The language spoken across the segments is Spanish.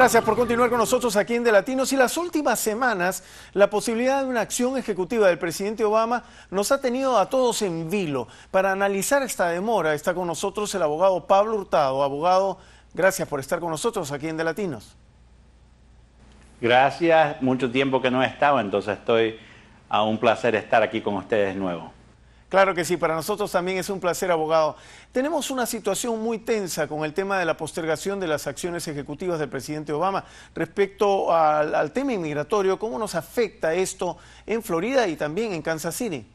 Gracias por continuar con nosotros aquí en De Latinos. Y las últimas semanas, la posibilidad de una acción ejecutiva del presidente Obama nos ha tenido a todos en vilo. Para analizar esta demora está con nosotros el abogado Pablo Hurtado. Abogado, gracias por estar con nosotros aquí en De Latinos. Gracias, mucho tiempo que no he estado, entonces estoy a un placer estar aquí con ustedes de nuevo. Claro que sí, para nosotros también es un placer, abogado. Tenemos una situación muy tensa con el tema de la postergación de las acciones ejecutivas del presidente Obama respecto al, al tema inmigratorio. ¿Cómo nos afecta esto en Florida y también en Kansas City?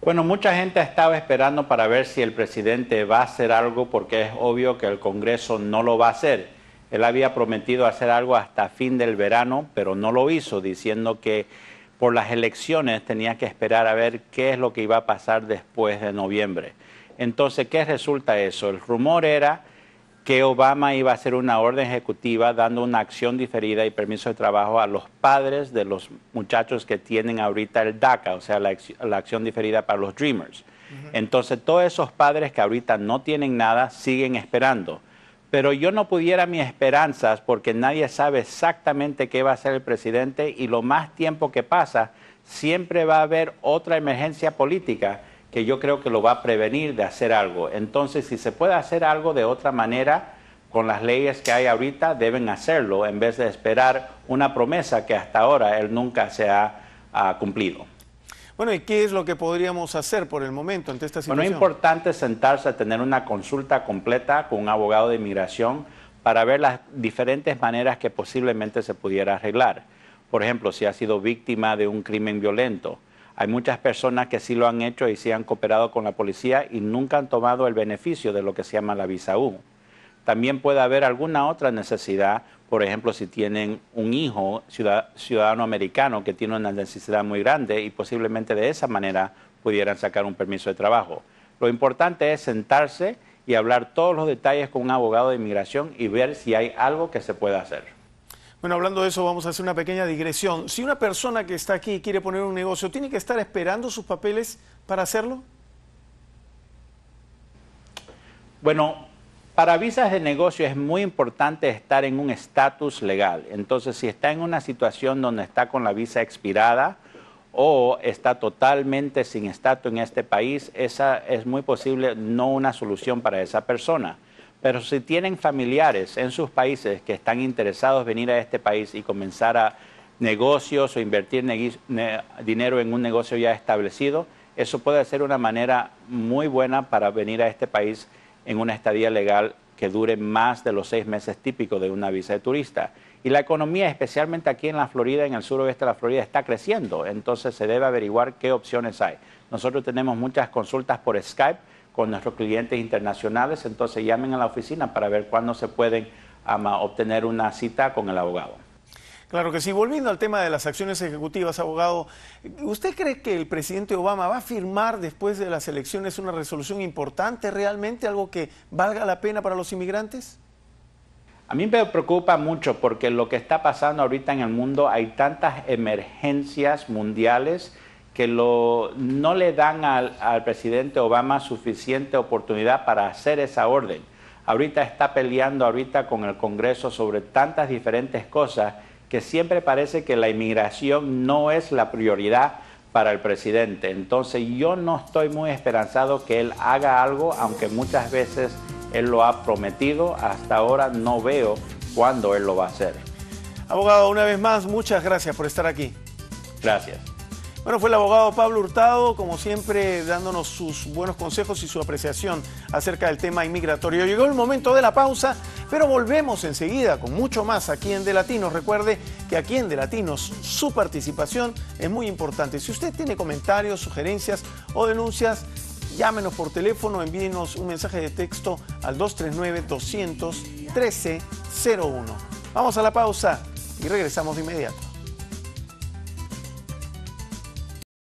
Bueno, mucha gente estaba esperando para ver si el presidente va a hacer algo porque es obvio que el Congreso no lo va a hacer. Él había prometido hacer algo hasta fin del verano, pero no lo hizo, diciendo que por las elecciones tenía que esperar a ver qué es lo que iba a pasar después de noviembre. Entonces, ¿qué resulta eso? El rumor era que Obama iba a hacer una orden ejecutiva dando una acción diferida y permiso de trabajo a los padres de los muchachos que tienen ahorita el DACA, o sea, la, acción diferida para los Dreamers. Entonces, todos esos padres que ahorita no tienen nada siguen esperando pero yo no pudiera mis esperanzas porque nadie sabe exactamente qué va a hacer el presidente y lo más tiempo que pasa, siempre va a haber otra emergencia política que yo creo que lo va a prevenir de hacer algo. Entonces, si se puede hacer algo de otra manera, con las leyes que hay ahorita, deben hacerlo en vez de esperar una promesa que hasta ahora él nunca se ha, ha cumplido. Bueno, ¿y qué es lo que podríamos hacer por el momento ante esta situación? Bueno, es importante sentarse a tener una consulta completa con un abogado de inmigración para ver las diferentes maneras que posiblemente se pudiera arreglar. Por ejemplo, si ha sido víctima de un crimen violento. Hay muchas personas que sí lo han hecho y sí han cooperado con la policía y nunca han tomado el beneficio de lo que se llama la visa U. También puede haber alguna otra necesidad, por ejemplo, si tienen un hijo ciudadano americano que tiene una necesidad muy grande y posiblemente de esa manera pudieran sacar un permiso de trabajo. Lo importante es sentarse y hablar todos los detalles con un abogado de inmigración y ver si hay algo que se pueda hacer. Bueno, hablando de eso, vamos a hacer una pequeña digresión. Si una persona que está aquí quiere poner un negocio, ¿tiene que estar esperando sus papeles para hacerlo? Bueno, para visas de negocio es muy importante estar en un estatus legal. Entonces, si está en una situación donde está con la visa expirada o está totalmente sin estatus en este país, esa es muy posible no una solución para esa persona. Pero si tienen familiares en sus países que están interesados en venir a este país y comenzar a negocios o invertir dinero en un negocio ya establecido, eso puede ser una manera muy buena para venir a este país en una estadía legal que dure más de los seis meses típicos de una visa de turista. Y la economía, especialmente aquí en la Florida, en el suroeste de la Florida, está creciendo. Entonces se debe averiguar qué opciones hay. Nosotros tenemos muchas consultas por Skype con nuestros clientes internacionales, entonces llamen a la oficina para ver cuándo se pueden obtener una cita con el abogado. Claro que sí. Volviendo al tema de las acciones ejecutivas, abogado, ¿usted cree que el presidente Obama va a firmar después de las elecciones una resolución importante realmente, algo que valga la pena para los inmigrantes? A mí me preocupa mucho porque lo que está pasando ahorita en el mundo, hay tantas emergencias mundiales que no le dan al, presidente Obama suficiente oportunidad para hacer esa orden. Ahorita está peleando ahorita con el Congreso sobre tantas diferentes cosas que siempre parece que la inmigración no es la prioridad para el presidente. Entonces yo no estoy muy esperanzado que él haga algo, aunque muchas veces él lo ha prometido, hasta ahora no veo cuándo él lo va a hacer. Abogado, una vez más, muchas gracias por estar aquí. Gracias. Bueno, fue el abogado Pablo Hurtado, como siempre, dándonos sus buenos consejos y su apreciación acerca del tema inmigratorio. Llegó el momento de la pausa pero volvemos enseguida con mucho más aquí en De Latinos. Recuerde que aquí en De Latinos su participación es muy importante. Si usted tiene comentarios, sugerencias o denuncias, llámenos por teléfono, envíenos un mensaje de texto al 239 213 01 Vamos a la pausa y regresamos de inmediato.